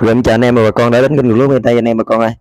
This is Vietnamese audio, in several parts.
Rồi chào anh em và bà con đã đến kênh Người Lúa Miền Tây anh em bà con ơi.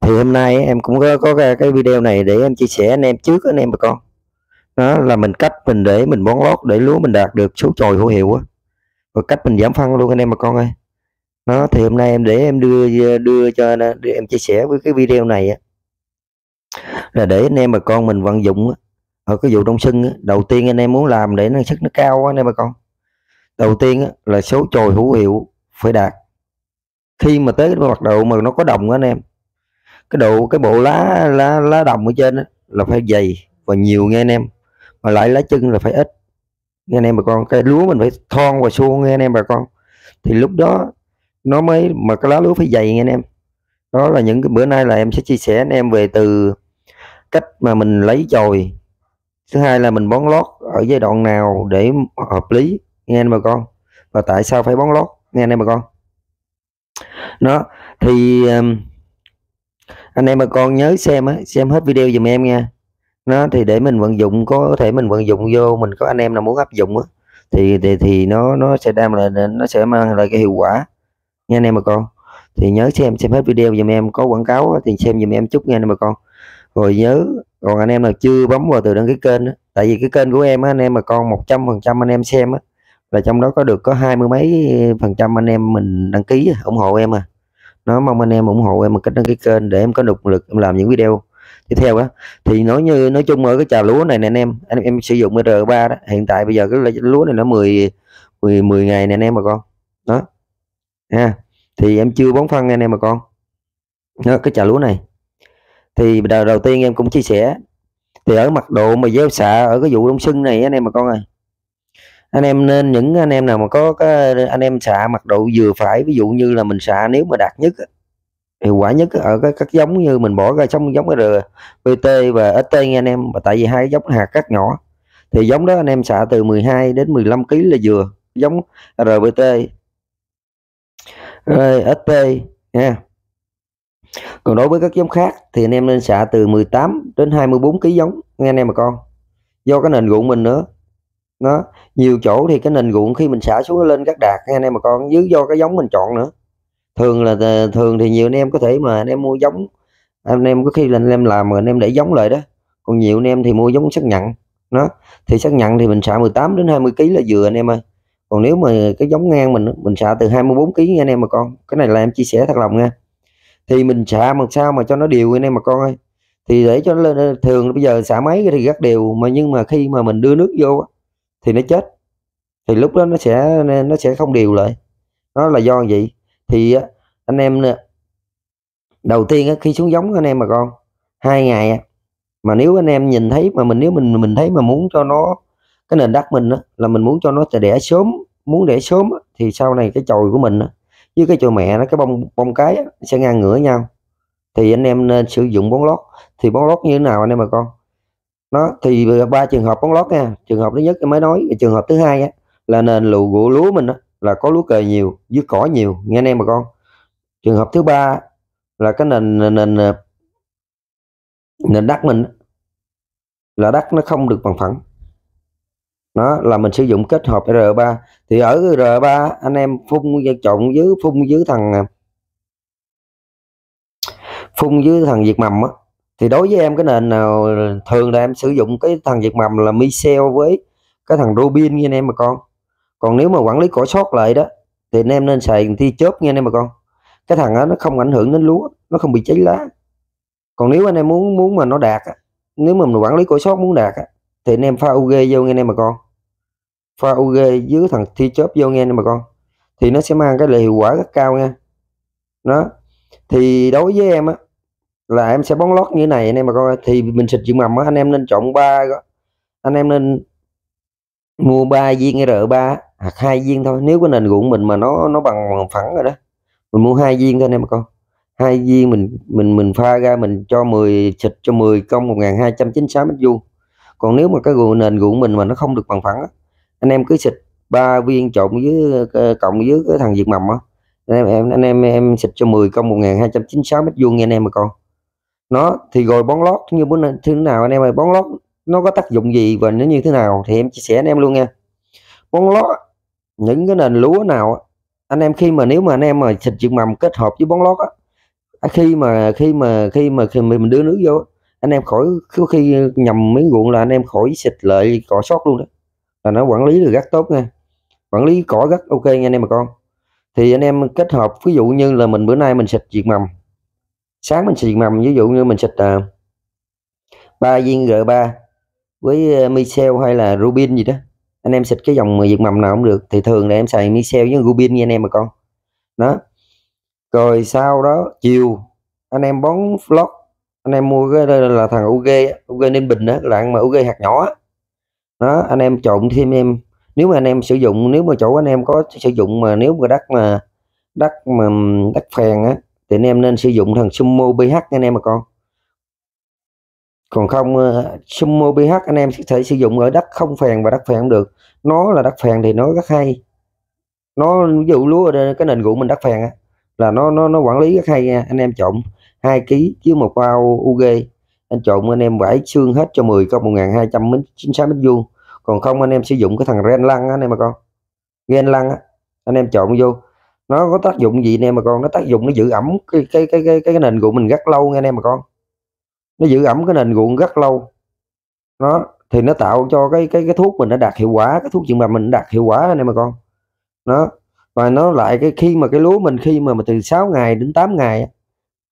Thì hôm nay em cũng có có cái video này để em chia sẻ anh em trước anh em bà con. Đó là mình cách mình để mình bón lót để lúa mình đạt được số chồi hữu hiệu á. Và cách mình giảm phân luôn anh em bà con ơi. Đó thì hôm nay em để em đưa đưa cho đưa em chia sẻ với cái video này á. Là để anh em bà con mình vận dụng á. Ở cái vụ đông sưng á, đầu tiên anh em muốn làm để năng suất nó cao á anh em bà con. Đầu tiên á, là số chồi hữu hiệu phải đạt khi mà tới cái mặt đậu mà nó có đồng đó anh em cái độ cái bộ lá lá lá đồng ở trên đó, là phải dày và nhiều nghe anh em mà lại lá chân là phải ít nghe anh em bà con cái lúa mình phải thon và suông nghe anh em bà con thì lúc đó nó mới mà cái lá lúa phải dày nghe anh em đó là những cái bữa nay là em sẽ chia sẻ anh em về từ cách mà mình lấy chồi thứ hai là mình bón lót ở giai đoạn nào để hợp lý nghe anh em bà con và tại sao phải bón lót nghe anh em bà con đó thì um, anh em bà con nhớ xem á xem hết video dùm em nha nó thì để mình vận dụng có thể mình vận dụng vô mình có anh em nào muốn áp dụng á thì thì, thì nó nó sẽ đem lại nó sẽ mang lại cái hiệu quả nha anh em bà con thì nhớ xem xem hết video dùm em có quảng cáo thì xem dùm em chút nha anh em bà con rồi nhớ còn anh em nào chưa bấm vào từ đăng ký kênh đó. tại vì cái kênh của em á, anh em bà con 100% anh em xem á là trong đó có được có hai mươi mấy phần trăm anh em mình đăng ký ủng hộ em à nó mong anh em ủng hộ em một cách đăng ký kênh để em có động lực em làm những video tiếp theo á thì nói như nói chung ở cái trà lúa này nè anh em anh em sử dụng R3 đó hiện tại bây giờ cái lúa này nó 10 10 10 ngày nè anh em bà con đó ha thì em chưa bón phân anh em bà con đó, cái trà lúa này thì đầu, đầu tiên em cũng chia sẻ thì ở mặt độ mà gieo xạ ở cái vụ đông xuân này anh em bà con ơi à, anh em nên những anh em nào mà có, anh em xạ mặt độ vừa phải ví dụ như là mình xạ nếu mà đạt nhất hiệu quả nhất ở các, các giống như mình bỏ ra trong giống r pt và st nha anh em và tại vì hai giống hạt cắt nhỏ thì giống đó anh em xạ từ 12 đến 15 kg là vừa giống rbt rồi st nha còn đối với các giống khác thì anh em nên xạ từ 18 đến 24 kg giống nghe anh em bà con do cái nền ruộng mình nữa nó nhiều chỗ thì cái nền ruộng khi mình xả xuống nó lên các đạt anh em mà con dưới do cái giống mình chọn nữa thường là thường thì nhiều anh em có thể mà anh em mua giống anh em có khi là anh em làm mà anh em để giống lại đó còn nhiều anh em thì mua giống xác nhận nó thì xác nhận thì mình xả 18 đến 20 kg là vừa anh em ơi còn nếu mà cái giống ngang mình mình xả từ 24 kg nha anh em mà con cái này là em chia sẻ thật lòng nha thì mình xả mà sao mà cho nó đều anh em mà con ơi thì để cho nó lên thường bây giờ xả máy thì rất đều mà nhưng mà khi mà mình đưa nước vô thì nó chết thì lúc đó nó sẽ nó sẽ không điều lại nó là do vậy thì anh em nè đầu tiên khi xuống giống anh em bà con hai ngày mà nếu anh em nhìn thấy mà mình nếu mình mình thấy mà muốn cho nó cái nền đất mình là mình muốn cho nó đẻ sớm muốn đẻ sớm thì sau này cái chồi của mình với cái chồi mẹ nó cái bông bông cái sẽ ngang ngửa nhau thì anh em nên sử dụng bón lót thì bón lót như thế nào anh em bà con nó thì ba trường hợp bóng lót nha trường hợp thứ nhất mới nói trường hợp thứ hai á, là nền lụ gỗ lúa mình á, là có lúa cờ nhiều dưới cỏ nhiều nghe anh em bà con trường hợp thứ ba là cái nền nền nền đất mình là đất nó không được bằng phẳng nó là mình sử dụng kết hợp R3 thì ở R3 anh em phun trộn dưới phun dưới thằng à, phun dưới thằng diệt mầm á thì đối với em cái nền nào thường là em sử dụng cái thằng diệt mầm là Michel với cái thằng Robin nha anh em mà con còn nếu mà quản lý cỏ sót lại đó thì anh em nên xài thi chớp nha anh em mà con cái thằng đó nó không ảnh hưởng đến lúa nó không bị cháy lá còn nếu anh em muốn muốn mà nó đạt á nếu mà mình quản lý cỏ sót muốn đạt á thì anh em pha UG vô nghe anh em mà con pha UG dưới thằng thi chớp vô nghe anh em mà con thì nó sẽ mang cái lợi hiệu quả rất cao nha nó thì đối với em á là em sẽ bón lót như thế này anh em mà coi thì mình xịt dưỡng mầm á anh em nên chọn ba anh em nên mua ba viên r 3 hoặc hai viên thôi nếu cái nền ruộng mình mà nó nó bằng phẳng rồi đó mình mua hai viên thôi anh em mà coi hai viên mình mình mình pha ra mình cho 10 xịt cho 10 công 1296 mét vuông còn nếu mà cái ruộng nền ruộng mình mà nó không được bằng phẳng á, anh em cứ xịt ba viên trộn với ờ, cộng với cái thằng diệt mầm á anh em em anh em em xịt cho 10 công 1296 mét vuông nha anh em mà con nó thì rồi bón lót như bữa nay thế nào anh em ơi bón lót nó có tác dụng gì và nó như thế nào thì em chia sẻ anh em luôn nha bón lót những cái nền lúa nào anh em khi mà nếu mà anh em mà xịt trượt mầm kết hợp với bón lót á à, khi mà khi mà khi mà khi mà mình đưa nước vô anh em khỏi có khi nhầm miếng ruộng là anh em khỏi xịt lợi cỏ sót luôn đó là nó quản lý được rất tốt nha quản lý cỏ rất ok nha anh em bà con thì anh em kết hợp ví dụ như là mình bữa nay mình xịt diệt mầm sáng mình xịt mầm ví dụ như mình xịt à, ba uh, viên G3 với ờ, micel hay là Rubin gì đó anh em xịt cái dòng diệt mầm nào cũng được thì thường là em xài micel với Rubin nha anh em bà con đó rồi sau đó chiều anh em bón flot anh em mua cái đây là thằng UG UG Ninh Bình đó là ăn mà UG hạt nhỏ đó anh em trộn thêm em nếu mà anh em sử dụng nếu mà chỗ anh em có sử dụng mà nếu mà đất mà đất mà đất phèn á thì anh em nên sử dụng thằng Sumo PH anh em mà con còn không ờ, Sumo PH anh em có thể sử dụng ở đất không phèn và đất phèn cũng được nó là đất phèn thì nó rất hay nó ví dụ lúa ở cái nền ruộng mình đất phèn á là nó nó nó quản lý rất hay nha anh em trộn hai kg chứ một bao UG anh trộn anh em vải xương hết cho 10 con 1200 mét 96 mét vuông còn không anh em sử dụng cái thằng ren lăng anh em mà con ren lăng á anh em trộn vô nó có tác dụng gì anh em mà con nó tác dụng nó giữ ẩm cái cái cái cái, cái nền ruộng mình rất lâu nghe anh em mà con nó giữ ẩm cái nền ruộng rất lâu nó thì nó tạo cho cái cái cái thuốc mình nó đạt hiệu quả cái thuốc chuyện mà mình đạt hiệu quả anh em mà con nó và nó lại cái khi mà cái lúa mình khi mà, mà từ 6 ngày đến 8 ngày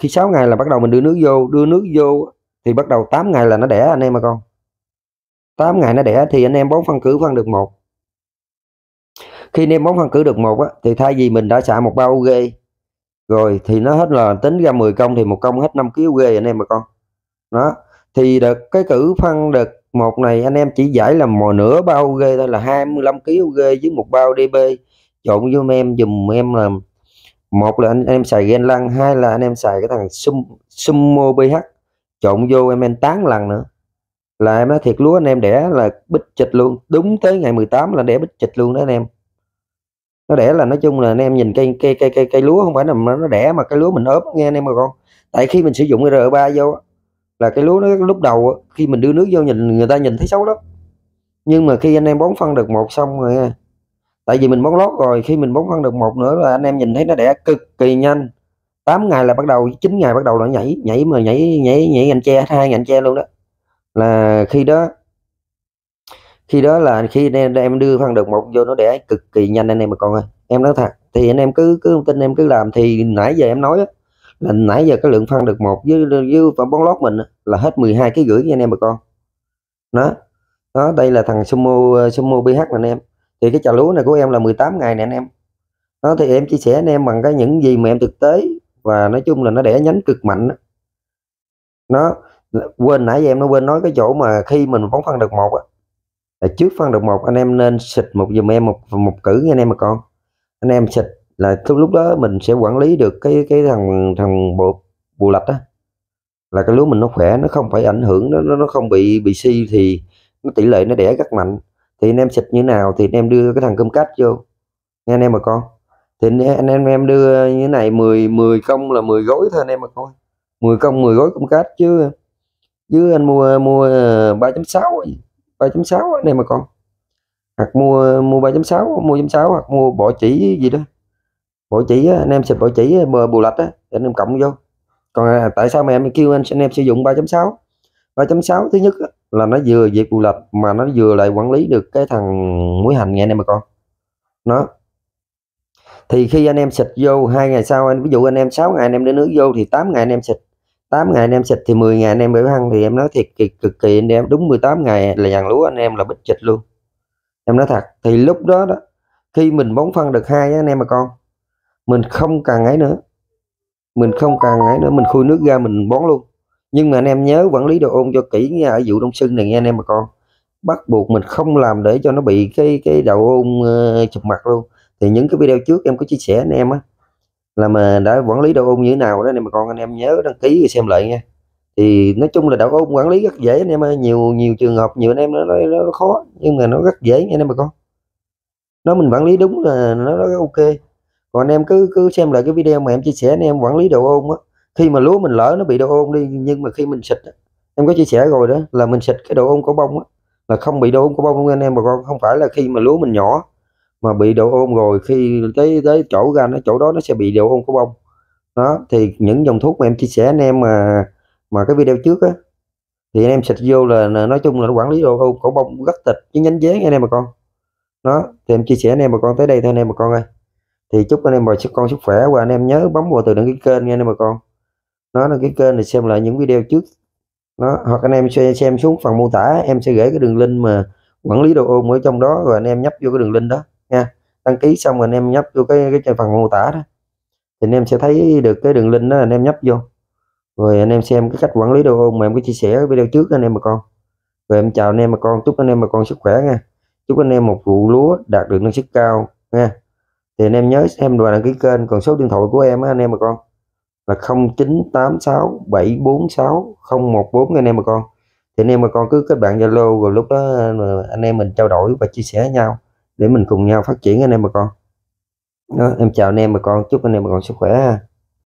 khi 6 ngày là bắt đầu mình đưa nước vô đưa nước vô thì bắt đầu 8 ngày là nó đẻ anh em mà con 8 ngày nó đẻ thì anh em bón phân cử phân được một khi nêm bóng phân cử được một á, thì thay vì mình đã xạ một bao UG rồi thì nó hết là tính ra 10 công thì một công hết 5 kg UG anh em bà con đó thì được cái cử phân được một này anh em chỉ giải là mò nửa bao UG thôi là 25 kg UG với một bao DB trộn vô em dùm em là một là anh, em xài gen lăng hai là anh em xài cái thằng sum sumo ph trộn vô em em tán lần nữa là em nói thiệt lúa anh em đẻ là bích chịch luôn đúng tới ngày 18 là đẻ bích chịch luôn đó anh em nó đẻ là nói chung là anh em nhìn cây cây cây cây cây lúa không phải là nó đẻ mà cái lúa mình ốp nghe anh em bà con tại khi mình sử dụng r 3 vô là cái lúa nó lúc đầu khi mình đưa nước vô nhìn người ta nhìn thấy xấu lắm nhưng mà khi anh em bón phân được một xong rồi nha tại vì mình bón lót rồi khi mình bón phân được một nữa là anh em nhìn thấy nó đẻ cực kỳ nhanh 8 ngày là bắt đầu 9 ngày bắt đầu nó nhảy nhảy mà nhảy nhảy nhảy anh che hai ngành che luôn đó là khi đó khi đó là khi em, em đưa phân đợt một vô nó đẻ cực kỳ nhanh anh em mà con ơi em nói thật thì anh em cứ cứ tin em cứ làm thì nãy giờ em nói á, là nãy giờ cái lượng phân đợt một với với bón lót mình là hết 12 cái gửi nha anh em bà con đó đó đây là thằng sumo sumo bh anh em thì cái trà lúa này của em là 18 ngày nè anh em đó thì em chia sẻ anh em bằng cái những gì mà em thực tế và nói chung là nó đẻ nhánh cực mạnh đó. nó quên nãy giờ em nó quên nói cái chỗ mà khi mình phóng phân được một á là trước phân độc một anh em nên xịt một dùm em một một cử nha anh em mà con anh em xịt là lúc lúc đó mình sẽ quản lý được cái cái thằng thằng bộ bù lạch đó là cái lúa mình nó khỏe nó không phải ảnh hưởng nó nó không bị bị si thì nó tỷ lệ nó đẻ rất mạnh thì anh em xịt như nào thì anh em đưa cái thằng cơm cách vô nghe anh em mà con thì anh em em đưa như này 10 10 công là 10 gói thôi anh em mà coi 10 công 10 gói cũng cách chứ chứ anh mua mua 3.6 gì 3.6 anh em mà con hoặc mua mua 3.6 mua 6 hoặc mua bỏ chỉ gì đó bỏ chỉ anh em xịt bỏ chỉ ờ, bờ bù lạch á anh em cộng vô còn à, tại sao mà em kêu anh, anh em sử dụng 3.6 3.6 thứ nhất là nó vừa việc bù lạch mà nó vừa lại quản lý được cái thằng muối hành nghe anh em mà con nó thì khi anh em xịt vô hai ngày sau anh ví dụ anh em 6 ngày anh em để nước vô thì 8 ngày anh em xịt 8 ngày anh em xịt thì 10 ngày anh em mới ăn thì em nói thiệt kỳ cực kỳ anh em đúng 18 ngày là dàn lúa anh em là bích chịch luôn em nói thật thì lúc đó đó khi mình bón phân được hai anh em bà con mình không cần ấy nữa mình không cần ấy nữa mình khui nước ra mình bón luôn nhưng mà anh em nhớ quản lý đồ ôn cho kỹ nha ở vụ đông sưng này nha anh em bà con bắt buộc mình không làm để cho nó bị cái cái đầu ôn uh, chụp mặt luôn thì những cái video trước em có chia sẻ anh em á là mà đã quản lý đậu ôn như thế nào đó nên mà con anh em nhớ đăng ký xem lại nha thì nói chung là đậu ôn quản lý rất dễ anh em ơi nhiều nhiều trường hợp nhiều anh em nó, nó, nó khó nhưng mà nó rất dễ nha anh em bà con nó mình quản lý đúng là nó, nó ok còn anh em cứ cứ xem lại cái video mà em chia sẻ anh em quản lý đậu ôn á khi mà lúa mình lỡ nó bị đậu ôn đi nhưng mà khi mình xịt em có chia sẻ rồi đó là mình xịt cái đậu ôn cổ bông á là không bị đậu ôn cổ bông anh em bà con không phải là khi mà lúa mình nhỏ mà bị độ ôn rồi khi tới tới chỗ ra nó chỗ đó nó sẽ bị độ ôn của bông đó thì những dòng thuốc mà em chia sẻ anh em mà mà cái video trước á thì anh em xịt vô là nói chung là nó quản lý độ ôn cổ bông rất tịch chứ nhánh dế anh em bà con đó thì em chia sẻ anh em bà con tới đây thôi anh em bà con ơi thì chúc anh em bà con sức khỏe và anh em nhớ bấm vào từ đăng ký kênh nha anh em bà con nó đăng ký kênh để xem lại những video trước nó hoặc anh em xem, xem xuống phần mô tả em sẽ gửi cái đường link mà quản lý đồ ôm ở trong đó rồi anh em nhấp vô cái đường link đó đăng ký xong anh em nhấp vô cái cái phần mô tả đó thì anh em sẽ thấy được cái đường link đó anh em nhấp vô rồi anh em xem cái cách quản lý đồ ôn mà em có chia sẻ video trước anh em bà con rồi em chào anh em bà con chúc anh em bà con sức khỏe nha chúc anh em một vụ lúa đạt được năng suất cao nha thì anh em nhớ xem và đăng ký kênh còn số điện thoại của em á anh em bà con là 0986746014 anh em bà con thì anh em bà con cứ kết bạn Zalo rồi lúc đó anh em mình trao đổi và chia sẻ nhau để mình cùng nhau phát triển anh em bà con đó, em chào anh em bà con chúc anh em bà con sức khỏe ha